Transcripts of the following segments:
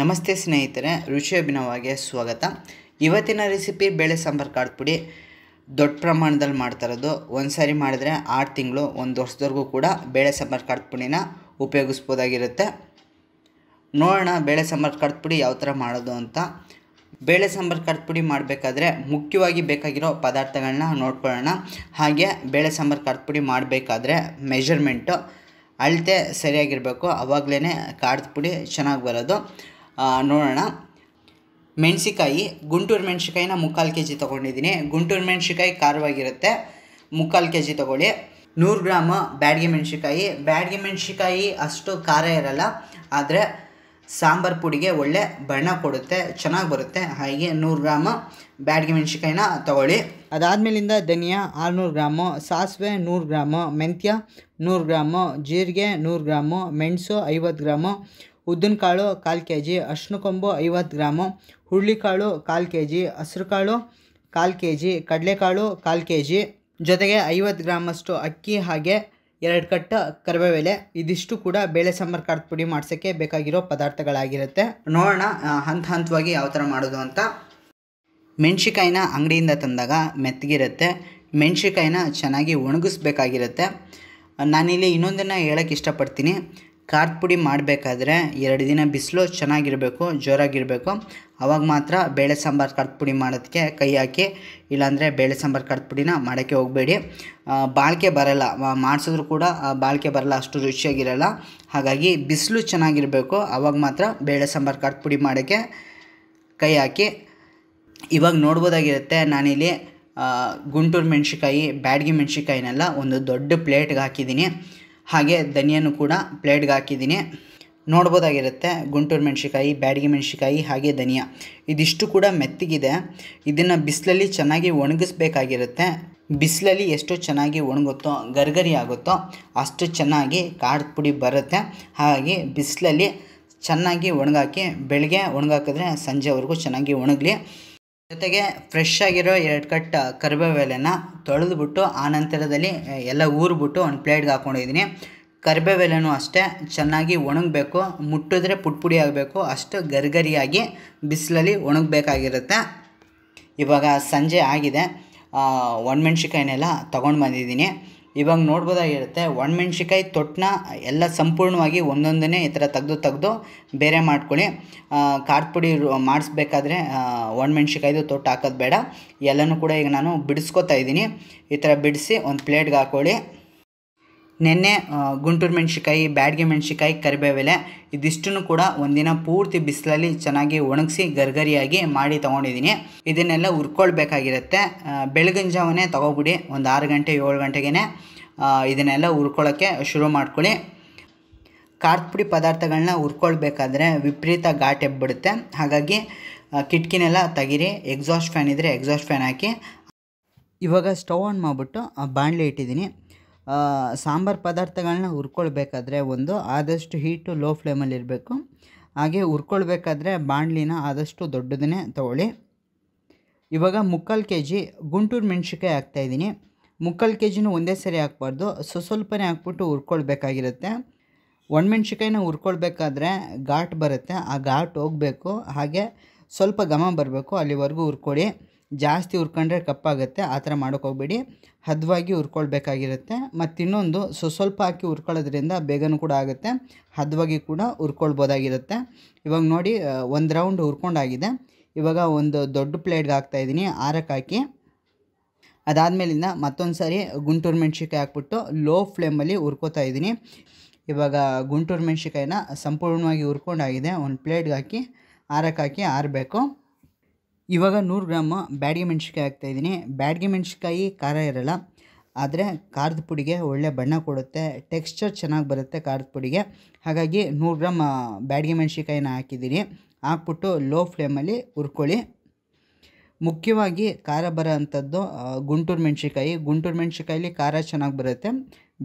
ನಮಸ್ತೆ ಸ್ನೇಹಿತರೆ ರುಚಿ ಅಭಿನವಾಗಿ ಸ್ವಾಗತ ಇವತ್ತಿನ ರೆಸಿಪಿ ಬೇಳೆ ಸಾಂಬಾರು ಕಾಳು ಪುಡಿ ದೊಡ್ಡ ಪ್ರಮಾಣದಲ್ಲಿ ಮಾಡ್ತಾ ಇರೋದು ಒಂದು ಸಾರಿ ಮಾಡಿದ್ರೆ ಆರು ತಿಂಗಳು ಒಂದು ವರ್ಷದವರೆಗೂ ಕೂಡ ಬೇಳೆ ಸಾಂಬಾರು ಕಾಳು ಪುಡಿನ ಉಪಯೋಗಿಸ್ಬೋದಾಗಿರುತ್ತೆ ನೋಡೋಣ ಬೇಳೆ ಸಾಂಬಾರು ಕಾಳು ಪುಡಿ ಯಾವ ಥರ ಮಾಡೋದು ಅಂತ ಬೇಳೆ ಸಾಂಬಾರು ಕಾಳು ಪುಡಿ ಮಾಡಬೇಕಾದ್ರೆ ಮುಖ್ಯವಾಗಿ ಬೇಕಾಗಿರೋ ಪದಾರ್ಥಗಳನ್ನ ನೋಡ್ಕೊಳ್ಳೋಣ ಹಾಗೆ ಬೇಳೆ ಸಾಂಬಾರು ಕಾಳು ಪುಡಿ ಮಾಡಬೇಕಾದ್ರೆ ಮೆಜರ್ಮೆಂಟು ಅಳತೆ ಸರಿಯಾಗಿರಬೇಕು ಆವಾಗಲೇ ಕಾಳು ಪುಡಿ ಚೆನ್ನಾಗಿ ಬರೋದು ನೋಡೋಣ ಮೆಣಸಿಕಾಯಿ ಗುಂಟೂರು ಮೆಣಸಿಕಾಯಿನ ಮುಕ್ಕಾಲು ಕೆ ಜಿ ತೊಗೊಂಡಿದ್ದೀನಿ ಗುಂಟೂರು ಮೆಣಸಿಕಾಯಿ ಖಾರವಾಗಿರುತ್ತೆ ಮುಕ್ಕಾಲು ಕೆ ಜಿ ತೊಗೊಳ್ಳಿ ನೂರು ಗ್ರಾಮ ಬ್ಯಾಡಿಗೆ ಮೆಣಸಿಕಾಯಿ ಬ್ಯಾಡಿಗೆ ಮೆಣಸಿಕಾಯಿ ಅಷ್ಟು ಖಾರ ಇರಲ್ಲ ಆದರೆ ಸಾಂಬಾರು ಪುಡಿಗೆ ಒಳ್ಳೆ ಬಣ್ಣ ಕೊಡುತ್ತೆ ಚೆನ್ನಾಗಿ ಬರುತ್ತೆ ಹಾಗೆ ನೂರು ಗ್ರಾಮ ಬ್ಯಾಡಿಗೆ ಮೆಣಸಿಕಾಯಿನ ತೊಗೊಳ್ಳಿ ಅದಾದಮೇಲಿಂದ ಧನಿಯಾ ಆರುನೂರು ಗ್ರಾಮು ಸಾಸಿವೆ ನೂರು ಗ್ರಾಮು ಮೆಂತ್ಯ ನೂರು ಗ್ರಾಮು ಜೀರಿಗೆ ನೂರು ಗ್ರಾಮು ಮೆಣಸು ಐವತ್ತು ಗ್ರಾಮು ಉದ್ದಿನ ಕಾಳು ಕಾಲು ಕೆ ಜಿ ಅರ್ಶಿನ ಕೊಂಬು ಐವತ್ತು ಗ್ರಾಮು ಹುರುಳಿಕಾಳು ಕಾಲು ಕೆ ಜಿ ಕಾಳು ಕಾಲು ಕೆ ಜಿ ಕಡಲೆಕಾಳು ಕಾಲು ಕೆ ಜಿ ಜೊತೆಗೆ ಐವತ್ತು ಗ್ರಾಮಷ್ಟು ಅಕ್ಕಿ ಹಾಗೆ ಎರಡು ಕಟ್ಟ ಕರಿಬೇವೆಲೆ ಇದಿಷ್ಟು ಕೂಡ ಬೇಳೆ ಸಾಂಬಾರು ಕಾಳು ಪುಡಿ ಮಾಡ್ಸೋಕ್ಕೆ ಬೇಕಾಗಿರೋ ಪದಾರ್ಥಗಳಾಗಿರುತ್ತೆ ನೋಡೋಣ ಹಂತ ಹಂತವಾಗಿ ಯಾವ ಥರ ಮಾಡೋದು ಅಂತ ಮೆಣ್ಸಿಕಾಯಿನ ಅಂಗಡಿಯಿಂದ ತಂದಾಗ ಮೆತ್ತಗಿರುತ್ತೆ ಮೆಣ್ಸಿಕಾಯಿನ ಚೆನ್ನಾಗಿ ಒಣಗಿಸ್ಬೇಕಾಗಿರುತ್ತೆ ನಾನಿಲ್ಲಿ ಇನ್ನೊಂದನ್ನು ಹೇಳೋಕ್ಕೆ ಇಷ್ಟಪಡ್ತೀನಿ ಖಾರದ ಪುಡಿ ಮಾಡಬೇಕಾದ್ರೆ ಎರಡು ದಿನ ಬಿಸಿಲು ಚೆನ್ನಾಗಿರಬೇಕು ಜೋರಾಗಿರಬೇಕು ಆವಾಗ ಮಾತ್ರ ಬೇಳೆ ಸಾಂಬಾರು ಖಾರದ ಪುಡಿ ಮಾಡೋದಕ್ಕೆ ಕೈ ಹಾಕಿ ಇಲ್ಲಾಂದರೆ ಬೇಳೆ ಸಾಂಬಾರು ಖಾರದ ಪುಡಿನ ಮಾಡೋಕ್ಕೆ ಹೋಗಬೇಡಿ ಬಾಳಿಕೆ ಬರಲ್ಲ ಮಾಡಿಸಿದ್ರು ಕೂಡ ಬಾಳಿಕೆ ಬರಲ್ಲ ಅಷ್ಟು ರುಚಿಯಾಗಿರಲ್ಲ ಹಾಗಾಗಿ ಬಿಸಿಲು ಚೆನ್ನಾಗಿರಬೇಕು ಆವಾಗ ಮಾತ್ರ ಬೇಳೆ ಸಾಂಬಾರು ಖಾರದ ಪುಡಿ ಮಾಡೋಕ್ಕೆ ಕೈ ಹಾಕಿ ಇವಾಗ ನೋಡ್ಬೋದಾಗಿರುತ್ತೆ ನಾನಿಲ್ಲಿ ಗುಂಟೂರು ಮೆಣಸಿಕಾಯಿ ಬ್ಯಾಡ್ಗೆ ಮೆಣಸಿಕಾಯಿನೆಲ್ಲ ಒಂದು ದೊಡ್ಡ ಪ್ಲೇಟ್ಗೆ ಹಾಕಿದ್ದೀನಿ ಹಾಗೆ ಧನಿಯನ್ನು ಕೂಡ ಪ್ಲೇಟ್ಗೆ ಹಾಕಿದ್ದೀನಿ ನೋಡ್ಬೋದಾಗಿರುತ್ತೆ ಗುಂಟೂರು ಮೆಣಸಿಕಾಯಿ ಬ್ಯಾಡಿಗೆ ಮೆಣಸಿಕಾಯಿ ಹಾಗೆ ಧನಿಯಾ ಇದಿಷ್ಟು ಕೂಡ ಮೆತ್ತಗಿದೆ ಇದನ್ನು ಬಿಸಿಲಲ್ಲಿ ಚೆನ್ನಾಗಿ ಒಣಗಿಸ್ಬೇಕಾಗಿರುತ್ತೆ ಬಿಸಿಲಲ್ಲಿ ಎಷ್ಟು ಚೆನ್ನಾಗಿ ಒಣಗುತ್ತೋ ಗರ್ಗರಿ ಆಗುತ್ತೋ ಅಷ್ಟು ಚೆನ್ನಾಗಿ ಕಾಡು ಪುಡಿ ಬರುತ್ತೆ ಹಾಗೆ ಬಿಸಿಲಲ್ಲಿ ಚೆನ್ನಾಗಿ ಒಣಗಾಕಿ ಬೆಳಗ್ಗೆ ಒಣಗಾಕಿದ್ರೆ ಸಂಜೆವರೆಗೂ ಚೆನ್ನಾಗಿ ಒಣಗಲಿ ಜೊತೆಗೆ ಫ್ರೆಶ್ ಆಗಿರೋ ಎರಡು ಕಟ್ ಕರಿಬೇವೆಲೆನ ತೊಳೆದ್ಬಿಟ್ಟು ಆನಂತರದಲ್ಲಿ ಎಲ್ಲ ಊರ್ಬಿಟ್ಟು ಒಂದು ಪ್ಲೇಟ್ಗೆ ಹಾಕ್ಕೊಂಡಿದ್ದೀನಿ ಕರಿಬೇವೆಲೆನೂ ಅಷ್ಟೇ ಚೆನ್ನಾಗಿ ಒಣಗಬೇಕು ಮುಟ್ಟಿದ್ರೆ ಪುಟ್ಪುಡಿ ಪುಡಿ ಆಗಬೇಕು ಅಷ್ಟು ಗರಿಗರಿಯಾಗಿ ಬಿಸಿಲಲ್ಲಿ ಒಣಗಬೇಕಾಗಿರುತ್ತೆ ಇವಾಗ ಸಂಜೆ ಆಗಿದೆ ಒಣಮೆಣ್ಸಿಕಾಯಿನೆಲ್ಲ ತೊಗೊಂಡು ಬಂದಿದ್ದೀನಿ ಇವಾಗ ನೋಡ್ಬೋದಾಗಿರುತ್ತೆ ಒಣಮೆಣ್ಸಿಕಾಯಿ ತೊಟ್ಟನ್ನ ಎಲ್ಲ ಸಂಪೂರ್ಣವಾಗಿ ಒಂದೊಂದನೇ ಈ ಥರ ತೆಗೆದು ತೆಗೆದು ಬೇರೆ ಮಾಡ್ಕೊಳ್ಳಿ ಖಾರದ ಪುಡಿ ಮಾಡಿಸ್ಬೇಕಾದ್ರೆ ಒಣಮೆಣ್ಸಿಕಾಯ್ದು ತೊಟ್ಟು ಹಾಕೋದು ಬೇಡ ಎಲ್ಲನೂ ಕೂಡ ಈಗ ನಾನು ಬಿಡಿಸ್ಕೊತಾ ಇದ್ದೀನಿ ಈ ಥರ ಬಿಡಿಸಿ ಒಂದು ಪ್ಲೇಟ್ಗೆ ಹಾಕ್ಕೊಳ್ಳಿ ನೆನ್ನೆ ಗುಂಟೂರು ಮೆಣಸಿಕಾಯಿ ಬ್ಯಾಡ್ಗೆ ಮೆಣಸಿಕಾಯಿ ಕರಿಬೇವೆಲೆ ಇದಿಷ್ಟನ್ನು ಕೂಡ ಒಂದಿನ ಪೂರ್ತಿ ಬಿಸಿಲಲ್ಲಿ ಚೆನ್ನಾಗಿ ಒಣಗಿಸಿ ಗರ್ಗರಿಯಾಗಿ ಮಾಡಿ ತೊಗೊಂಡಿದ್ದೀನಿ ಇದನ್ನೆಲ್ಲ ಹುರ್ಕೊಳ್ಬೇಕಾಗಿರುತ್ತೆ ಬೆಳಗಿನ ತೊಗೋಬಿಡಿ ಒಂದು ಆರು ಗಂಟೆ ಏಳು ಗಂಟೆಗೆ ಇದನ್ನೆಲ್ಲ ಹುರ್ಕೊಳ್ಳೋಕ್ಕೆ ಶುರು ಮಾಡ್ಕೊಳ್ಳಿ ಖಾರದ ಪುಡಿ ಪದಾರ್ಥಗಳನ್ನ ಹುರ್ಕೊಳ್ಬೇಕಾದ್ರೆ ವಿಪರೀತ ಘಾಟ್ ಎಬ್ಬಿಡುತ್ತೆ ಹಾಗಾಗಿ ಕಿಟಕಿನೆಲ್ಲ ತೆಗಿರಿ ಎಕ್ಸಾಸ್ಟ್ ಫ್ಯಾನ್ ಇದ್ದರೆ ಎಕ್ಸಾಸ್ಟ್ ಫ್ಯಾನ್ ಹಾಕಿ ಇವಾಗ ಸ್ಟವ್ ಆನ್ ಮಾಡಿಬಿಟ್ಟು ಬಾಣಲೆ ಇಟ್ಟಿದ್ದೀನಿ ಸಾಂಬಾರು ಪದಾರ್ಥಗಳನ್ನ ಹುರ್ಕೊಳ್ಬೇಕಾದ್ರೆ ಒಂದು ಆದಷ್ಟು ಹೀಟು ಲೋ ಫ್ಲೇಮಲ್ಲಿ ಇರಬೇಕು ಹಾಗೆ ಹುರ್ಕೊಳ್ಬೇಕಾದ್ರೆ ಬಾಣಲಿನ ಆದಷ್ಟು ದೊಡ್ಡದನ್ನೇ ತಗೊಳ್ಳಿ ಇವಾಗ ಮುಕ್ಕಾಲು ಕೆ ಜಿ ಗುಂಟೂರು ಮೆಣಸಿನ್ಕಾಯಿ ಹಾಕ್ತಾಯಿದ್ದೀನಿ ಮುಕ್ಕಾಲು ಕೆ ಜಿನೂ ಒಂದೇ ಸರಿ ಹಾಕ್ಬಾರ್ದು ಸೊ ಸ್ವಲ್ಪನೇ ಹಾಕ್ಬಿಟ್ಟು ಹುರ್ಕೊಳ್ಬೇಕಾಗಿರುತ್ತೆ ಒಣಮೆಣ್ಸಿಕಾಯಿನ ಹುರ್ಕೊಳ್ಬೇಕಾದ್ರೆ ಘಾಟ್ ಬರುತ್ತೆ ಆ ಘಾಟ್ ಹೋಗಬೇಕು ಹಾಗೆ ಸ್ವಲ್ಪ ಘಮ ಬರಬೇಕು ಅಲ್ಲಿವರೆಗೂ ಹುರ್ಕೊಳ್ಳಿ ಜಾಸ್ತಿ ಹುರ್ಕೊಂಡ್ರೆ ಕಪ್ಪಾಗುತ್ತೆ ಆ ಥರ ಮಾಡೋಕ್ಕೋಗ್ಬೇಡಿ ಹದವಾಗಿ ಹುರ್ಕೊಳ್ಬೇಕಾಗಿರುತ್ತೆ ಮತ್ತು ಇನ್ನೊಂದು ಸೊ ಸ್ವಲ್ಪ ಹಾಕಿ ಹುರ್ಕೊಳ್ಳೋದ್ರಿಂದ ಬೇಗನೂ ಕೂಡ ಆಗುತ್ತೆ ಹದವಾಗಿ ಕೂಡ ಹುರ್ಕೊಳ್ಬೋದಾಗಿರುತ್ತೆ ಇವಾಗ ನೋಡಿ ಒಂದು ರೌಂಡ್ ಹುರ್ಕೊಂಡಾಗಿದೆ ಇವಾಗ ಒಂದು ದೊಡ್ಡ ಪ್ಲೇಟ್ಗೆ ಹಾಕ್ತಾಯಿದ್ದೀನಿ ಆರಕ್ಕೆ ಹಾಕಿ ಅದಾದಮೇಲಿಂದ ಮತ್ತೊಂದು ಸಾರಿ ಗುಂಟೂರು ಮೆಣ್ಸಿಕಾಯಿ ಹಾಕ್ಬಿಟ್ಟು ಲೋ ಫ್ಲೇಮಲ್ಲಿ ಹುರ್ಕೋತಾ ಇದ್ದೀನಿ ಇವಾಗ ಗುಂಟೂರು ಮೆಣ್ಸಿಕಾಯಿನ ಸಂಪೂರ್ಣವಾಗಿ ಹುರ್ಕೊಂಡಾಗಿದೆ ಒಂದು ಪ್ಲೇಟ್ಗೆ ಹಾಕಿ ಆರಕ್ಕೆ ಹಾಕಿ ಆರಬೇಕು ಇವಾಗ ನೂರು ಗ್ರಾಮ ಬ್ಯಾಡಿಗೆ ಹಾಕ್ತಾ ಇದ್ದೀನಿ ಬ್ಯಾಡಿಗೆ ಮೆಣಸಿನ್ಕಾಯಿ ಖಾರ ಇರಲ್ಲ ಆದರೆ ಖಾರದ ಪುಡಿಗೆ ಒಳ್ಳೆ ಬಣ್ಣ ಕೊಡುತ್ತೆ ಟೆಕ್ಸ್ಚರ್ ಚೆನ್ನಾಗಿ ಬರುತ್ತೆ ಖಾರದ ಪುಡಿಗೆ ಹಾಗಾಗಿ ನೂರು ಗ್ರಾಮ್ ಬ್ಯಾಡಿಗೆ ಮೆಣಸಿಕಾಯಿನ ಹಾಕಿದ್ದೀನಿ ಹಾಕ್ಬಿಟ್ಟು ಲೋ ಫ್ಲೇಮಲ್ಲಿ ಹುರ್ಕೊಳ್ಳಿ ಮುಖ್ಯವಾಗಿ ಖಾರ ಬರೋ ಅಂಥದ್ದು ಗುಂಟೂರು ಮೆಣ್ಸಿಕಾಯಿ ಗುಂಟೂರು ಮೆಣ್ಸಿಕಾಯಲ್ಲಿ ಖಾರ ಚೆನ್ನಾಗಿ ಬರುತ್ತೆ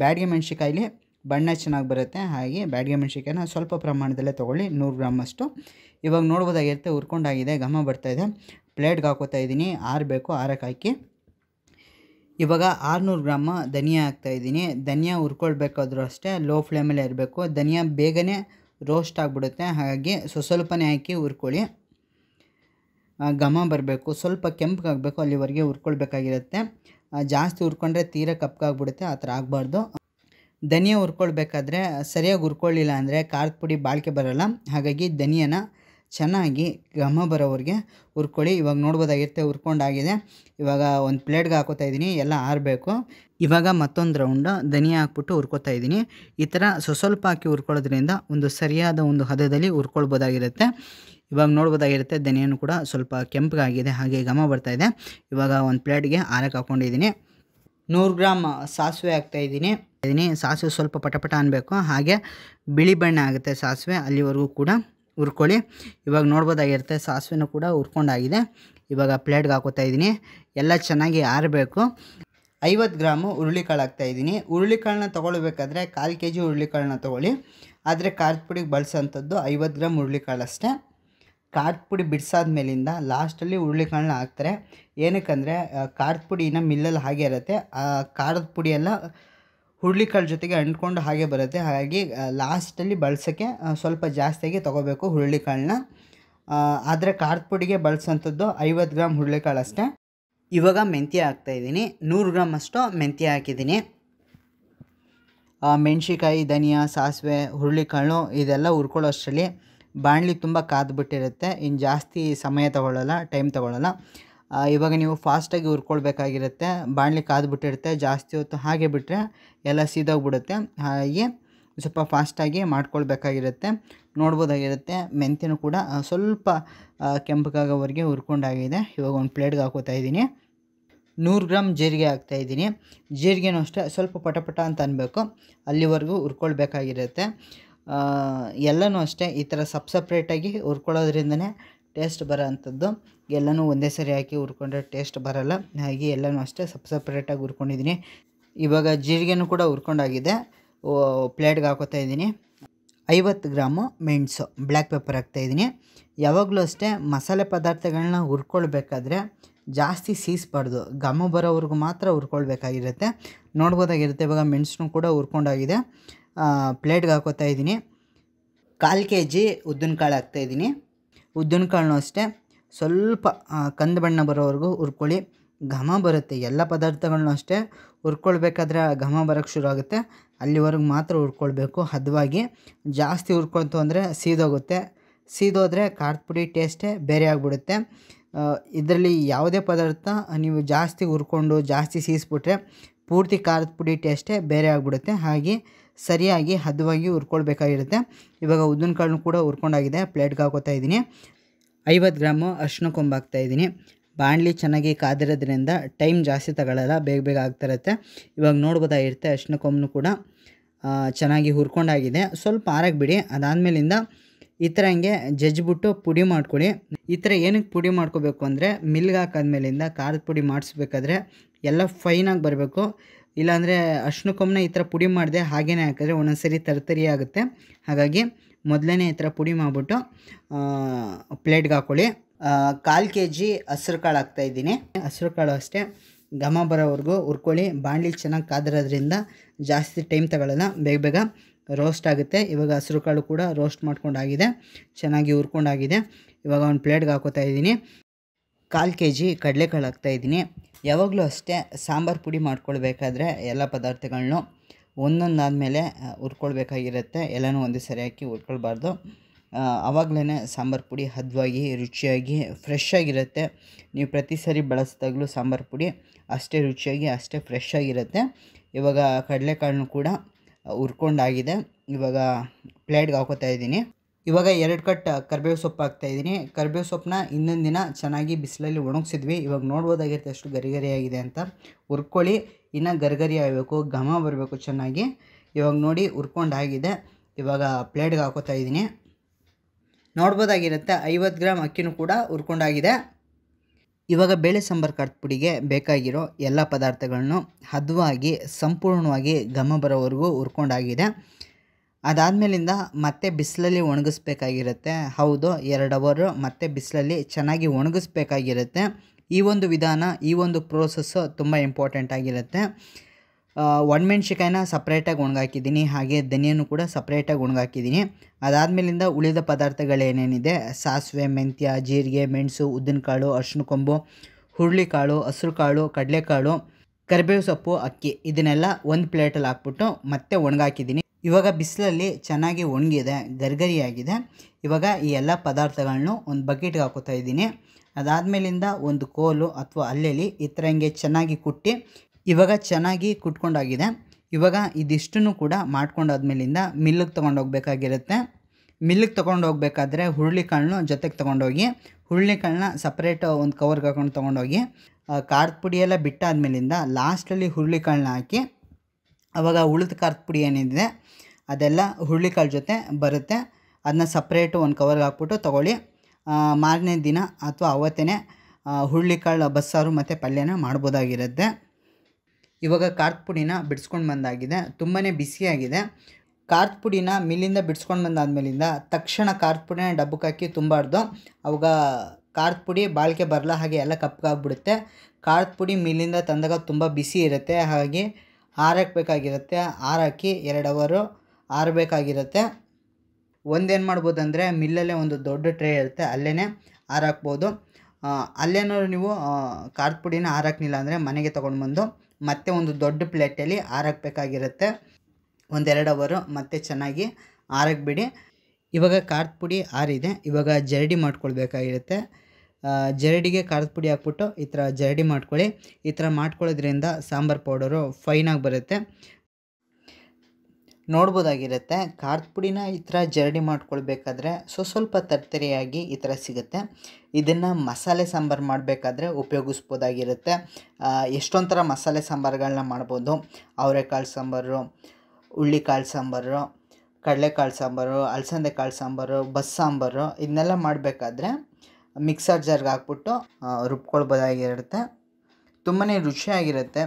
ಬ್ಯಾಡಿಗೆ ಮೆಣ್ಸಿಕಾಯಲ್ಲಿ ಬಣ್ಣ ಚೆನ್ನಾಗಿ ಬರುತ್ತೆ ಹಾಗೆ ಬ್ಯಾಡ್ಗೆ ಮೆಣಸಿಕಾಯನ್ನ ಸ್ವಲ್ಪ ಪ್ರಮಾಣದಲ್ಲೇ ತೊಗೊಳ್ಳಿ ನೂರು ಗ್ರಾಮಷ್ಟು ಇವಾಗ ನೋಡ್ಬೋದಾಗಿರುತ್ತೆ ಹುರ್ಕೊಂಡಾಗಿದೆ ಘಮ ಬರ್ತಾಯಿದೆ ಪ್ಲೇಟ್ಗೆ ಹಾಕೋತಾ ಇದ್ದೀನಿ ಆರಬೇಕು ಆರಕ್ಕೆ ಹಾಕಿ ಇವಾಗ ಆರುನೂರು ಗ್ರಾಮ ಧನಿಯಾ ಹಾಕ್ತಾಯಿದ್ದೀನಿ ಧನಿಯಾ ಹುರ್ಕೊಳ್ಬೇಕಾದ್ರೂ ಅಷ್ಟೇ ಲೋ ಫ್ಲೇಮಲ್ಲೇ ಇರಬೇಕು ಧನಿಯಾ ಬೇಗನೆ ರೋಸ್ಟ್ ಆಗಿಬಿಡುತ್ತೆ ಹಾಗಾಗಿ ಸ್ವಸ್ವಲ್ಪನೇ ಹಾಕಿ ಹುರ್ಕೊಳ್ಳಿ ಘಮ ಬರಬೇಕು ಸ್ವಲ್ಪ ಕೆಂಪಗಾಗಬೇಕು ಅಲ್ಲಿವರೆಗೆ ಹುರ್ಕೊಳ್ಬೇಕಾಗಿರುತ್ತೆ ಜಾಸ್ತಿ ಹುರ್ಕೊಂಡ್ರೆ ತೀರಾ ಕಪ್ಪಾಗ್ಬಿಡುತ್ತೆ ಆ ಥರ ಆಗಬಾರ್ದು ಧನಿಯ ಹುರ್ಕೊಳ್ಬೇಕಾದ್ರೆ ಸರಿಯಾಗಿ ಹುರ್ಕೊಳ್ಳಿಲ್ಲ ಅಂದರೆ ಖಾರದ ಪುಡಿ ಬಾಳಿಕೆ ಬರೋಲ್ಲ ಹಾಗಾಗಿ ಧನಿಯಾನ ಚೆನ್ನಾಗಿ ಘಮ ಬರೋವರೆಗೆ ಹುರ್ಕೊಳ್ಳಿ ಇವಾಗ ನೋಡ್ಬೋದಾಗಿರುತ್ತೆ ಹುರ್ಕೊಂಡಾಗಿದೆ ಇವಾಗ ಒಂದು ಪ್ಲೇಟ್ಗೆ ಹಾಕೋತಾ ಇದ್ದೀನಿ ಎಲ್ಲ ಆರಬೇಕು ಇವಾಗ ಮತ್ತೊಂದು ರೌಂಡು ಧನಿಯಾ ಹಾಕ್ಬಿಟ್ಟು ಹುರ್ಕೊತಾ ಇದ್ದೀನಿ ಈ ಥರ ಸ್ವಲ್ಪ ಹಾಕಿ ಹುರ್ಕೊಳ್ಳೋದ್ರಿಂದ ಒಂದು ಸರಿಯಾದ ಒಂದು ಹದದಲ್ಲಿ ಹುರ್ಕೊಳ್ಬೋದಾಗಿರುತ್ತೆ ಇವಾಗ ನೋಡ್ಬೋದಾಗಿರುತ್ತೆ ಧನಿಯನ್ನು ಕೂಡ ಸ್ವಲ್ಪ ಕೆಂಪಗಾಗಿದೆ ಹಾಗೆ ಘಮ ಬರ್ತಾಯಿದೆ ಇವಾಗ ಒಂದು ಪ್ಲೇಟ್ಗೆ ಆರಕ್ಕೆ ಹಾಕ್ಕೊಂಡಿದ್ದೀನಿ ನೂರು ಗ್ರಾಮ್ ಸಾಸಿವೆ ಹಾಕ್ತಾಯಿದ್ದೀನಿ ಇದ್ದೀನಿ ಸಾಸಿವೆ ಸ್ವಲ್ಪ ಪಟಪಟ ಅನ್ನಬೇಕು ಹಾಗೆ ಬಿಳಿ ಬಣ್ಣ ಆಗುತ್ತೆ ಸಾಸಿವೆ ಅಲ್ಲಿವರೆಗೂ ಕೂಡ ಹುರ್ಕೊಳ್ಳಿ ಇವಾಗ ನೋಡ್ಬೋದಾಗಿರುತ್ತೆ ಸಾಸಿವೆನೂ ಕೂಡ ಹುರ್ಕೊಂಡಾಗಿದೆ ಇವಾಗ ಪ್ಲೇಟ್ಗೆ ಹಾಕೋತಾ ಇದ್ದೀನಿ ಎಲ್ಲ ಚೆನ್ನಾಗಿ ಆರಬೇಕು ಐವತ್ತು ಗ್ರಾಮು ಹುರುಳಿಕಾಳು ಇದ್ದೀನಿ ಹುರುಳಿಕಾಳನ್ನ ತೊಗೊಳ್ಬೇಕಾದ್ರೆ ಕಾಲು ಕೆ ಜಿ ಹುರುಳಿಕಾಳನ್ನ ತೊಗೊಳ್ಳಿ ಆದರೆ ಖಾರದ ಪುಡಿಗೆ ಬಳಸೋಂಥದ್ದು ಐವತ್ತು ಗ್ರಾಮ್ ಹುರುಳಿಕಾಳು ಅಷ್ಟೇ ಖಾರದ ಪುಡಿ ಬಿಡಿಸಾದ ಮೇಲಿಂದ ಲಾಸ್ಟಲ್ಲಿ ಹುರುಳಿಕಾಳನ್ನ ಹಾಕ್ತಾರೆ ಏನಕ್ಕಂದರೆ ಖಾರದ ಪುಡಿನ ಮಿಲ್ಲಲ್ಲಿ ಹಾಗೆ ಇರುತ್ತೆ ಆ ಖಾರದ ಪುಡಿಯೆಲ್ಲ ಕಾಳು ಜೊತೆಗೆ ಅಂಟ್ಕೊಂಡು ಹಾಗೆ ಬರುತ್ತೆ ಹಾಗಾಗಿ ಲಾಸ್ಟಲ್ಲಿ ಬಳಸೋಕ್ಕೆ ಸ್ವಲ್ಪ ಜಾಸ್ತಿಯಾಗಿ ತೊಗೋಬೇಕು ಕಾಳನ್ನ ಆದರೆ ಖಾರದ ಪುಡಿಗೆ ಬಳಸೋಂಥದ್ದು ಐವತ್ತು ಗ್ರಾಮ್ ಕಾಳು ಅಷ್ಟೇ ಇವಾಗ ಮೆಂತ್ಯ ಹಾಕ್ತಾಯಿದ್ದೀನಿ ನೂರು ಗ್ರಾಮ್ ಅಷ್ಟು ಮೆಂತ್ಯ ಹಾಕಿದ್ದೀನಿ ಮೆಣಸಿಕಾಯಿ ಧನಿಯಾ ಸಾಸಿವೆ ಕಾಳು ಇದೆಲ್ಲ ಹುರ್ಕೊಳ್ಳೋ ಅಷ್ಟರಲ್ಲಿ ಬಾಣಲಿ ತುಂಬ ಕಾದ್ಬಿಟ್ಟಿರುತ್ತೆ ಇನ್ನು ಜಾಸ್ತಿ ಸಮಯ ತಗೊಳ್ಳೋಲ್ಲ ಟೈಮ್ ತೊಗೊಳ್ಳೋಲ್ಲ ಇವಾಗ ನೀವು ಫಾಸ್ಟಾಗಿ ಹುರ್ಕೊಳ್ಬೇಕಾಗಿರುತ್ತೆ ಬಾಣಲಿ ಕಾದ್ಬಿಟ್ಟಿರುತ್ತೆ ಜಾಸ್ತಿ ಹೊತ್ತು ಹಾಗೆ ಬಿಟ್ಟರೆ ಎಲ್ಲ ಸೀದೋಗ್ಬಿಡುತ್ತೆ ಹಾಗೆ ಸ್ವಲ್ಪ ಫಾಸ್ಟಾಗಿ ಮಾಡ್ಕೊಳ್ಬೇಕಾಗಿರುತ್ತೆ ನೋಡ್ಬೋದಾಗಿರುತ್ತೆ ಮೆಂತ್ಯನೂ ಕೂಡ ಸ್ವಲ್ಪ ಕೆಂಪಗಾಗೋವರೆಗೆ ಹುರ್ಕೊಂಡಾಗಿದೆ ಇವಾಗ ಒಂದು ಪ್ಲೇಟ್ಗೆ ಹಾಕೋತಾ ಇದ್ದೀನಿ ನೂರು ಗ್ರಾಮ್ ಜೀರಿಗೆ ಹಾಕ್ತಾಯಿದ್ದೀನಿ ಜೀರಿಗೆನೂ ಅಷ್ಟೇ ಸ್ವಲ್ಪ ಪಟಪಟ ಅಂತ ಅನ್ಬೇಕು ಅಲ್ಲಿವರೆಗೂ ಹುರ್ಕೊಳ್ಬೇಕಾಗಿರುತ್ತೆ ಎಲ್ಲನೂ ಅಷ್ಟೇ ಈ ಥರ ಸಪ್ ಸಪ್ರೇಟಾಗಿ ಹುರ್ಕೊಳ್ಳೋದ್ರಿಂದನೇ ಟೇಸ್ಟ್ ಬರೋ ಅಂಥದ್ದು ಎಲ್ಲನೂ ಒಂದೇ ಸರಿ ಹಾಕಿ ಹುರ್ಕೊಂಡ್ರೆ ಟೇಸ್ಟ್ ಬರಲ್ಲ ಹಾಗೆ ಎಲ್ಲನೂ ಅಷ್ಟೇ ಸಪ್ ಸಪ್ರೇಟಾಗಿ ಹುರ್ಕೊಂಡಿದ್ದೀನಿ ಇವಾಗ ಜೀರಿಗೆನೂ ಕೂಡ ಹುರ್ಕೊಂಡಾಗಿದೆ ಪ್ಲೇಟ್ಗೆ ಹಾಕೋತಾ ಇದ್ದೀನಿ ಐವತ್ತು ಗ್ರಾಮು ಮೆಣಸು ಬ್ಲ್ಯಾಕ್ ಪೆಪ್ಪರ್ ಹಾಕ್ತಾಯಿದ್ದೀನಿ ಯಾವಾಗಲೂ ಅಷ್ಟೇ ಮಸಾಲೆ ಪದಾರ್ಥಗಳನ್ನ ಹುರ್ಕೊಳ್ಬೇಕಾದ್ರೆ ಜಾಸ್ತಿ ಸೀಸ್ಬಾರ್ದು ಘಮ ಬರೋವ್ರಿಗೂ ಮಾತ್ರ ಹುರ್ಕೊಳ್ಬೇಕಾಗಿರುತ್ತೆ ನೋಡ್ಬೋದಾಗಿರುತ್ತೆ ಇವಾಗ ಮೆಣಸನ್ನು ಕೂಡ ಹುರ್ಕೊಂಡಾಗಿದೆ ಪ್ಲೇಟ್ಗೆ ಹಾಕೋತಾ ಇದ್ದೀನಿ ಕಾಲು ಕೆ ಜಿ ಉದ್ದಿನ ಕಾಳು ಹಾಕ್ತಾಯಿದ್ದೀನಿ ಉದ್ದಿನ ಕಾಳನ್ನೂ ಅಷ್ಟೇ ಸ್ವಲ್ಪ ಕಂದು ಬಣ್ಣ ಬರೋವರೆಗೂ ಹುರ್ಕೊಳ್ಳಿ ಘಮ ಬರುತ್ತೆ ಎಲ್ಲ ಪದಾರ್ಥಗಳನ್ನೂ ಅಷ್ಟೇ ಹುರ್ಕೊಳ್ಬೇಕಾದ್ರೆ ಘಮ ಬರೋಕ್ಕೆ ಶುರು ಆಗುತ್ತೆ ಅಲ್ಲಿವರೆಗೆ ಮಾತ್ರ ಹುರ್ಕೊಳ್ಬೇಕು ಹದವಾಗಿ ಜಾಸ್ತಿ ಹುರ್ಕೊಳ್ತು ಅಂದರೆ ಸೀದೋಗುತ್ತೆ ಸೀದೋದ್ರೆ ಖಾರದ ಪುಡಿ ಟೇಸ್ಟೇ ಬೇರೆ ಆಗಿಬಿಡುತ್ತೆ ಇದರಲ್ಲಿ ಯಾವುದೇ ಪದಾರ್ಥ ನೀವು ಜಾಸ್ತಿ ಹುರ್ಕೊಂಡು ಜಾಸ್ತಿ ಸೀಸ್ಬಿಟ್ರೆ ಪೂರ್ತಿ ಖಾರದ ಪುಡಿ ಟೇಸ್ಟೇ ಬೇರೆ ಆಗಿಬಿಡುತ್ತೆ ಹಾಗೆ ಸರಿಯಾಗಿ ಹದವಾಗಿ ಹುರ್ಕೊಳ್ಬೇಕಾಗಿರುತ್ತೆ ಇವಾಗ ಉದ್ದಿನ ಕಾಳನ್ನು ಕೂಡ ಹುರ್ಕೊಂಡಾಗಿದೆ ಪ್ಲೇಟ್ಗೆ ಹಾಕೋತಾ ಇದ್ದೀನಿ ಐವತ್ತು ಗ್ರಾಮು ಅರ್ಶಿನ ಕೊಂಬು ಹಾಕ್ತಾಯಿದ್ದೀನಿ ಬಾಣಲಿ ಚೆನ್ನಾಗಿ ಕಾದಿರೋದ್ರಿಂದ ಟೈಮ್ ಜಾಸ್ತಿ ತಗೊಳ್ಳಲ್ಲ ಬೇಗ ಬೇಗ ಆಗ್ತಿರತ್ತೆ ಇವಾಗ ನೋಡ್ಬೋದಾಗಿರುತ್ತೆ ಅರ್ಶಿನ ಕೊಂಬನು ಕೂಡ ಚೆನ್ನಾಗಿ ಹುರ್ಕೊಂಡಾಗಿದೆ ಸ್ವಲ್ಪ ಆರಾಗಿ ಬಿಡಿ ಅದಾದಮೇಲಿಂದ ಈ ಥರ ಹಂಗೆ ಜಜ್ಜಿಬಿಟ್ಟು ಪುಡಿ ಮಾಡ್ಕೊಳ್ಳಿ ಈ ಥರ ಏನಕ್ಕೆ ಪುಡಿ ಮಾಡ್ಕೋಬೇಕು ಅಂದರೆ ಮಿಲ್ಗೆ ಹಾಕಾದ್ಮೇಲಿಂದ ಖಾರದ ಪುಡಿ ಮಾಡಿಸ್ಬೇಕಾದ್ರೆ ಎಲ್ಲ ಫೈನಾಗಿ ಬರಬೇಕು ಇಲ್ಲಾಂದರೆ ಕೊಂಬನ ಈ ಥರ ಪುಡಿ ಮಾಡಿದೆ ಹಾಗೇನೆ ಹಾಕಿದ್ರೆ ಒಂದೊಂದು ಸರಿ ತರ್ತರಿ ಆಗುತ್ತೆ ಹಾಗಾಗಿ ಮೊದಲನೇ ಹತ್ರ ಪುಡಿ ಮಾಡಿಬಿಟ್ಟು ಪ್ಲೇಟ್ಗೆ ಹಾಕ್ಕೊಳ್ಳಿ ಕಾಲು ಕೆ ಜಿ ಹಸಿರು ಕಾಳು ಹಾಕ್ತಾಯಿದ್ದೀನಿ ಹಸಿರು ಕಾಳು ಅಷ್ಟೇ ಘಮ ಬರೋವರೆಗೂ ಹುರ್ಕೊಳ್ಳಿ ಬಾಣಲಿ ಚೆನ್ನಾಗಿ ಕಾದಿರೋದ್ರಿಂದ ಜಾಸ್ತಿ ಟೈಮ್ ತಗೊಳ್ಳಲ್ಲ ಬೇಗ ಬೇಗ ರೋಸ್ಟ್ ಆಗುತ್ತೆ ಇವಾಗ ಹಸಿರು ಕಾಳು ಕೂಡ ರೋಸ್ಟ್ ಮಾಡ್ಕೊಂಡಾಗಿದೆ ಚೆನ್ನಾಗಿ ಹುರ್ಕೊಂಡಾಗಿದೆ ಇವಾಗ ಒಂದು ಪ್ಲೇಟ್ಗೆ ಹಾಕೋತಾ ಇದ್ದೀನಿ ಕಾಲು ಕೆ ಜಿ ಕಡಲೆಕಾಳು ಹಾಕ್ತಾಯಿದ್ದೀನಿ ಯಾವಾಗಲೂ ಅಷ್ಟೇ ಸಾಂಬಾರು ಪುಡಿ ಮಾಡ್ಕೊಳ್ಬೇಕಾದ್ರೆ ಎಲ್ಲ ಪದಾರ್ಥಗಳನ್ನೂ ಮೇಲೆ ಹುರ್ಕೊಳ್ಬೇಕಾಗಿರುತ್ತೆ ಎಲ್ಲನೂ ಒಂದೇ ಸರಿ ಹಾಕಿ ಹುರ್ಕೊಳ್ಬಾರ್ದು ಆವಾಗಲೇ ಸಾಂಬಾರು ಪುಡಿ ಹದವಾಗಿ ರುಚಿಯಾಗಿ ಫ್ರೆಶ್ ಆಗಿರುತ್ತೆ ನೀವು ಪ್ರತಿ ಸರಿ ಬಳಸಿದಾಗಲೂ ಸಾಂಬಾರು ಪುಡಿ ಅಷ್ಟೇ ರುಚಿಯಾಗಿ ಅಷ್ಟೇ ಫ್ರೆಶ್ ಆಗಿರುತ್ತೆ ಇವಾಗ ಕಡಲೆಕಾಳನ್ನು ಕೂಡ ಹುರ್ಕೊಂಡಾಗಿದೆ ಇವಾಗ ಪ್ಲೇಟ್ಗೆ ಹಾಕೋತಾ ಇದ್ದೀನಿ ಇವಾಗ ಎರಡು ಕಟ್ ಕರ್ಬೇವು ಸೊಪ್ಪು ಹಾಕ್ತಾಯಿದ್ದೀನಿ ಕರ್ಬೇವು ಸೊಪ್ಪನ್ನ ಇನ್ನೊಂದು ದಿನ ಚೆನ್ನಾಗಿ ಬಿಸಿಲಲ್ಲಿ ಒಣಗಿಸಿದ್ವಿ ಇವಾಗ ನೋಡ್ಬೋದಾಗಿರುತ್ತೆ ಅಷ್ಟು ಗರಿಗರಿಯಾಗಿದೆ ಅಂತ ಹುರ್ಕೊಳ್ಳಿ ಇನ್ನು ಗರ್ಗರಿ ಆಗಬೇಕು ಘಮ ಬರಬೇಕು ಚೆನ್ನಾಗಿ ಇವಾಗ ನೋಡಿ ಹುರ್ಕೊಂಡಾಗಿದೆ ಇವಾಗ ಪ್ಲೇಟ್ಗೆ ಹಾಕೋತಾ ಇದ್ದೀನಿ ನೋಡ್ಬೋದಾಗಿರುತ್ತೆ ಐವತ್ತು ಗ್ರಾಮ್ ಅಕ್ಕಿನೂ ಕೂಡ ಹುರ್ಕೊಂಡಾಗಿದೆ ಇವಾಗ ಬೇಳೆ ಸಾಂಬಾರು ಪುಡಿಗೆ ಬೇಕಾಗಿರೋ ಎಲ್ಲ ಪದಾರ್ಥಗಳನ್ನು ಹದವಾಗಿ ಸಂಪೂರ್ಣವಾಗಿ ಘಮ ಬರೋವರೆಗೂ ಹುರ್ಕೊಂಡಾಗಿದೆ ಅದಾದಮೇಲಿಂದ ಮತ್ತೆ ಬಿಸಿಲಲ್ಲಿ ಒಣಗಿಸ್ಬೇಕಾಗಿರುತ್ತೆ ಹೌದು ಎರಡು ಅವರು ಮತ್ತೆ ಬಿಸಿಲಲ್ಲಿ ಚೆನ್ನಾಗಿ ಒಣಗಿಸ್ಬೇಕಾಗಿರುತ್ತೆ ಈ ಒಂದು ವಿಧಾನ ಈ ಒಂದು ಪ್ರೋಸೆಸ್ಸು ತುಂಬ ಇಂಪಾರ್ಟೆಂಟ್ ಆಗಿರುತ್ತೆ ಒಣಮೆಣ್ಸಿಕಾಯಿನ ಸಪ್ರೇಟಾಗಿ ಒಣಗಾಕಿದ್ದೀನಿ ಹಾಗೆ ಧನಿಯನ್ನು ಕೂಡ ಸಪ್ರೇಟಾಗಿ ಒಣಗಾಕಿದ್ದೀನಿ ಅದಾದಮೇಲಿಂದ ಉಳಿದ ಪದಾರ್ಥಗಳೇನೇನಿದೆ ಸಾಸಿವೆ ಮೆಂತ್ಯ ಜೀರಿಗೆ ಮೆಣಸು ಉದ್ದಿನಕಾಳು ಅರ್ಶಿನ ಕೊಂಬು ಹುರುಳಿಕಾಳು ಹಸಿರು ಕಾಳು ಕಡಲೆಕಾಳು ಕರಿಬೇವು ಸೊಪ್ಪು ಅಕ್ಕಿ ಇದನ್ನೆಲ್ಲ ಒಂದು ಪ್ಲೇಟಲ್ಲಿ ಹಾಕ್ಬಿಟ್ಟು ಮತ್ತೆ ಒಣಗಾಕಿದ್ದೀನಿ ಇವಾಗ ಬಿಸಿಲಲ್ಲಿ ಚೆನ್ನಾಗಿ ಒಣಗಿದೆ ಗರ್ಗರಿಯಾಗಿದೆ ಇವಾಗ ಈ ಎಲ್ಲ ಪದಾರ್ಥಗಳನ್ನು ಒಂದು ಬಕೆಟ್ಗೆ ಹಾಕೋತಾ ಇದ್ದೀನಿ ಅದಾದಮೇಲಿಂದ ಒಂದು ಕೋಲು ಅಥವಾ ಅಲ್ಲೆಲಿ ಈ ಥರ ಹಿಂಗೆ ಚೆನ್ನಾಗಿ ಕುಟ್ಟಿ ಇವಾಗ ಚೆನ್ನಾಗಿ ಕುಟ್ಕೊಂಡಾಗಿದೆ ಇವಾಗ ಇದಿಷ್ಟನ್ನು ಕೂಡ ಮಾಡ್ಕೊಂಡಾದ್ಮೇಲಿಂದ ಮಿಲ್ಲಿಗೆ ತೊಗೊಂಡೋಗ್ಬೇಕಾಗಿರುತ್ತೆ ಮಿಲ್ಲಿಗೆ ತೊಗೊಂಡು ಹೋಗ್ಬೇಕಾದ್ರೆ ಹುರುಳಿಕಾಳನ್ನು ಜೊತೆಗೆ ತೊಗೊಂಡೋಗಿ ಹುರುಳಿಕಾಳನ್ನ ಸಪ್ರೇಟ್ ಒಂದು ಕವರ್ಗೆ ಹಾಕೊಂಡು ತೊಗೊಂಡೋಗಿ ಖಾರದ ಪುಡಿ ಎಲ್ಲ ಬಿಟ್ಟಾದ್ಮೇಲಿಂದ ಲಾಸ್ಟಲ್ಲಿ ಹುರುಳಿಕಾಳನ್ನ ಹಾಕಿ ಆವಾಗ ಉಳಿದ ಖಾರದ ಪುಡಿ ಏನಿದೆ ಅದೆಲ್ಲ ಹುರುಳಿಕಾಳು ಜೊತೆ ಬರುತ್ತೆ ಅದನ್ನ ಸಪ್ರೇಟು ಒಂದು ಕವರ್ಗೆ ಹಾಕ್ಬಿಟ್ಟು ತೊಗೊಳ್ಳಿ ಮಾರನೇ ದಿನ ಅಥವಾ ಅವತ್ತೇ ಹುರುಳಿಕಾಳು ಬಸ್ಸಾರು ಮತ್ತು ಪಲ್ಯನ ಮಾಡ್ಬೋದಾಗಿರುತ್ತೆ ಇವಾಗ ಖಾರದ ಪುಡಿನ ಬಿಡಿಸ್ಕೊಂಡು ಬಂದಾಗಿದೆ ತುಂಬಾ ಬಿಸಿಯಾಗಿದೆ ಖಾರದ ಪುಡಿನ ಮಿಲ್ಲಿಂದ ಬಿಡಿಸ್ಕೊಂಡು ಬಂದಾದ್ಮೇಲಿಂದ ತಕ್ಷಣ ಖಾರದ ಪುಡಿನ ಡಬ್ಬಕ್ಕೆ ಹಾಕಿ ತುಂಬಾರ್ದು ಅವಾಗ ಖಾರದ ಪುಡಿ ಬಾಳಿಕೆ ಬರಲ್ಲ ಹಾಗೆ ಎಲ್ಲ ಕಪ್ಪಗಾಗ್ಬಿಡುತ್ತೆ ಖಾರದ ಪುಡಿ ಮಿಲ್ಲಿಂದ ತಂದಾಗ ತುಂಬ ಬಿಸಿ ಇರುತ್ತೆ ಹಾಗೆ ಹಾರಾಕಬೇಕಾಗಿರುತ್ತೆ ಬೇಕಾಗಿರುತ್ತೆ ಹಾರಾಕಿ ಎರಡು ಅವರು ಆರಬೇಕಾಗಿರುತ್ತೆ ಒಂದೇನು ಮಾಡ್ಬೋದು ಅಂದರೆ ಮಿಲ್ಲಲ್ಲೇ ಒಂದು ದೊಡ್ಡ ಟ್ರೇ ಇರುತ್ತೆ ಅಲ್ಲೇ ಹಾರಾಕ್ಬೋದು ಅಲ್ಲೇನಾದ್ರು ನೀವು ಖಾರದ ಪುಡಿನ ಹಾರಾಕ್ನಿಲ್ಲ ಅಂದರೆ ಮನೆಗೆ ತೊಗೊಂಡು ಬಂದು ಮತ್ತೆ ಒಂದು ದೊಡ್ಡ ಪ್ಲೇಟಲ್ಲಿ ಹಾರಾಕ್ಬೇಕಾಗಿರುತ್ತೆ ಒಂದೆರಡು ಅವರು ಮತ್ತೆ ಚೆನ್ನಾಗಿ ಹಾರಾಕ್ಬಿಡಿ ಇವಾಗ ಖಾರದ ಪುಡಿ ಹಾರಿದೆ ಇವಾಗ ಜರಡಿ ಮಾಡ್ಕೊಳ್ಬೇಕಾಗಿರುತ್ತೆ ಜರಡಿಗೆ ಖಾರದ ಪುಡಿ ಹಾಕ್ಬಿಟ್ಟು ಈ ಥರ ಜರಡಿ ಮಾಡ್ಕೊಳ್ಳಿ ಈ ಥರ ಮಾಡ್ಕೊಳ್ಳೋದ್ರಿಂದ ಸಾಂಬಾರು ಪೌಡರು ಫೈನಾಗಿ ಬರುತ್ತೆ ನೋಡ್ಬೋದಾಗಿರುತ್ತೆ ಖಾರದ ಪುಡಿನ ಈ ಥರ ಜರಡಿ ಮಾಡ್ಕೊಳ್ಬೇಕಾದ್ರೆ ಸೊ ಸ್ವಲ್ಪ ತರ್ತರಿಯಾಗಿ ಈ ಥರ ಸಿಗುತ್ತೆ ಇದನ್ನು ಮಸಾಲೆ ಸಾಂಬಾರು ಮಾಡಬೇಕಾದ್ರೆ ಉಪಯೋಗಿಸ್ಬೋದಾಗಿರುತ್ತೆ ಎಷ್ಟೊಂಥರ ಮಸಾಲೆ ಸಾಂಬಾರುಗಳನ್ನ ಮಾಡ್ಬೋದು ಅವರೆಕಾಳು ಸಾಂಬಾರು ಕಾಳು ಸಾಂಬಾರು ಕಡಲೆಕಾಳು ಸಾಂಬಾರು ಅಲಸಂದೆ ಕಾಳು ಸಾಂಬಾರು ಬಸ್ ಸಾಂಬಾರು ಇದನ್ನೆಲ್ಲ ಮಾಡಬೇಕಾದ್ರೆ ಮಿಕ್ಸರ್ ಜಾರ್ಗೆ ಹಾಕ್ಬಿಟ್ಟು ರುಬ್ಕೊಳ್ಬೋದಾಗಿರುತ್ತೆ ತುಂಬಾ ರುಚಿಯಾಗಿರುತ್ತೆ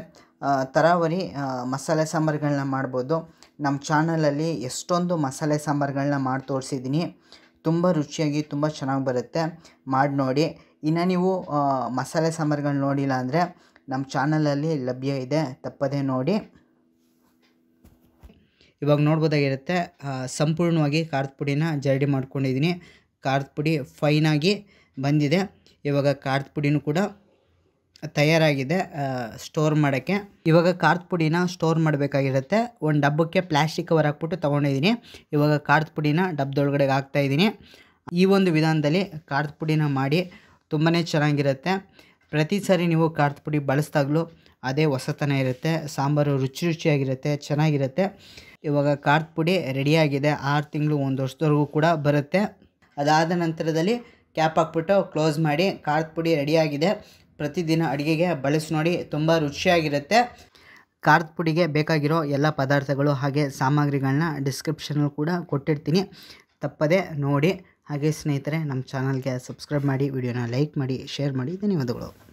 ತರಾವರಿ ಮಸಾಲೆ ಸಾಂಬಾರುಗಳನ್ನ ಮಾಡ್ಬೋದು ನಮ್ಮ ಚಾನಲಲ್ಲಿ ಎಷ್ಟೊಂದು ಮಸಾಲೆ ಸಾಂಬಾರುಗಳನ್ನ ಮಾಡಿ ತೋರಿಸಿದ್ದೀನಿ ತುಂಬ ರುಚಿಯಾಗಿ ತುಂಬ ಚೆನ್ನಾಗಿ ಬರುತ್ತೆ ಮಾಡಿ ನೋಡಿ ಇನ್ನು ನೀವು ಮಸಾಲೆ ಸಾಂಬಾರ್ಗಳನ್ನ ನೋಡಿಲ್ಲ ಅಂದರೆ ನಮ್ಮ ಚಾನಲಲ್ಲಿ ಲಭ್ಯ ಇದೆ ತಪ್ಪದೇ ನೋಡಿ ಇವಾಗ ನೋಡ್ಬೋದಾಗಿರುತ್ತೆ ಸಂಪೂರ್ಣವಾಗಿ ಖಾರದ ಪುಡಿನ ಜರಡಿ ಮಾಡ್ಕೊಂಡಿದ್ದೀನಿ ಖಾರದ ಪುಡಿ ಫೈನಾಗಿ ಬಂದಿದೆ ಇವಾಗ ಖಾರದ ಪುಡಿನೂ ಕೂಡ ತಯಾರಾಗಿದೆ ಸ್ಟೋರ್ ಮಾಡೋಕ್ಕೆ ಇವಾಗ ಖಾರದ ಪುಡಿನ ಸ್ಟೋರ್ ಮಾಡಬೇಕಾಗಿರುತ್ತೆ ಒಂದು ಡಬ್ಬಕ್ಕೆ ಪ್ಲಾಸ್ಟಿಕ್ ಕವರ್ ಹಾಕ್ಬಿಟ್ಟು ತೊಗೊಂಡಿದ್ದೀನಿ ಇವಾಗ ಖಾರದ ಪುಡಿನ ಡಬ್ಬದೊಳಗಡೆಗೆ ಹಾಕ್ತಾಯಿದ್ದೀನಿ ಈ ಒಂದು ವಿಧಾನದಲ್ಲಿ ಖಾರದ ಪುಡಿನ ಮಾಡಿ ತುಂಬಾ ಚೆನ್ನಾಗಿರುತ್ತೆ ಪ್ರತಿ ಸಾರಿ ನೀವು ಖಾರದ ಪುಡಿ ಬಳಸಿದಾಗಲೂ ಅದೇ ಹೊಸತನ ಇರುತ್ತೆ ಸಾಂಬಾರು ರುಚಿ ರುಚಿಯಾಗಿರುತ್ತೆ ಚೆನ್ನಾಗಿರುತ್ತೆ ಇವಾಗ ಖಾರದ ಪುಡಿ ರೆಡಿಯಾಗಿದೆ ಆರು ತಿಂಗಳು ಒಂದು ವರ್ಷದವರೆಗೂ ಕೂಡ ಬರುತ್ತೆ ಅದಾದ ನಂತರದಲ್ಲಿ ಕ್ಯಾಪ್ ಹಾಕ್ಬಿಟ್ಟು ಕ್ಲೋಸ್ ಮಾಡಿ ಖಾರದ ಪುಡಿ ರೆಡಿಯಾಗಿದೆ ಪ್ರತಿದಿನ ಅಡುಗೆಗೆ ಬಳಸಿ ನೋಡಿ ತುಂಬ ರುಚಿಯಾಗಿರುತ್ತೆ ಖಾರದ ಪುಡಿಗೆ ಬೇಕಾಗಿರೋ ಎಲ್ಲ ಪದಾರ್ಥಗಳು ಹಾಗೆ ಸಾಮಗ್ರಿಗಳನ್ನ ಡಿಸ್ಕ್ರಿಪ್ಷನಲ್ಲಿ ಕೂಡ ಕೊಟ್ಟಿರ್ತೀನಿ ತಪ್ಪದೆ ನೋಡಿ ಹಾಗೆ ಸ್ನೇಹಿತರೆ ನಮ್ಮ ಚಾನಲ್ಗೆ ಸಬ್ಸ್ಕ್ರೈಬ್ ಮಾಡಿ ವಿಡಿಯೋನ ಲೈಕ್ ಮಾಡಿ ಶೇರ್ ಮಾಡಿ ಧನ್ಯವಾದಗಳು